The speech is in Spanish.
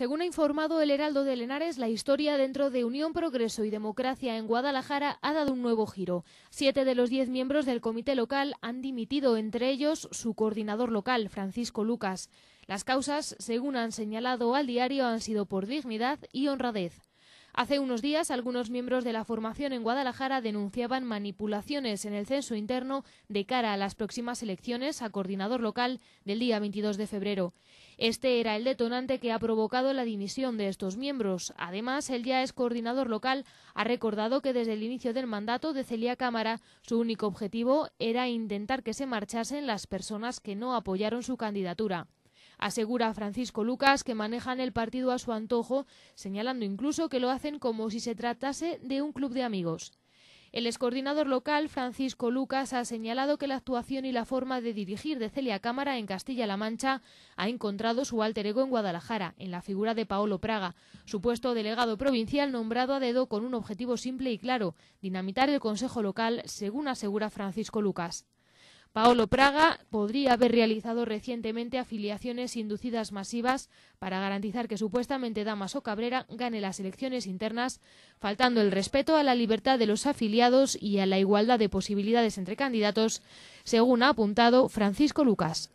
Según ha informado el Heraldo de Lenares, la historia dentro de Unión Progreso y Democracia en Guadalajara ha dado un nuevo giro. Siete de los diez miembros del comité local han dimitido, entre ellos su coordinador local, Francisco Lucas. Las causas, según han señalado al diario, han sido por dignidad y honradez. Hace unos días, algunos miembros de la formación en Guadalajara denunciaban manipulaciones en el censo interno de cara a las próximas elecciones a coordinador local del día 22 de febrero. Este era el detonante que ha provocado la dimisión de estos miembros. Además, el ya ex coordinador local ha recordado que desde el inicio del mandato de Celia Cámara, su único objetivo era intentar que se marchasen las personas que no apoyaron su candidatura. Asegura Francisco Lucas que manejan el partido a su antojo, señalando incluso que lo hacen como si se tratase de un club de amigos. El excoordinador local, Francisco Lucas, ha señalado que la actuación y la forma de dirigir de Celia Cámara en Castilla-La Mancha ha encontrado su alter ego en Guadalajara, en la figura de Paolo Praga, supuesto delegado provincial nombrado a dedo con un objetivo simple y claro, dinamitar el Consejo Local, según asegura Francisco Lucas. Paolo Praga podría haber realizado recientemente afiliaciones inducidas masivas para garantizar que supuestamente Damaso Cabrera gane las elecciones internas, faltando el respeto a la libertad de los afiliados y a la igualdad de posibilidades entre candidatos, según ha apuntado Francisco Lucas.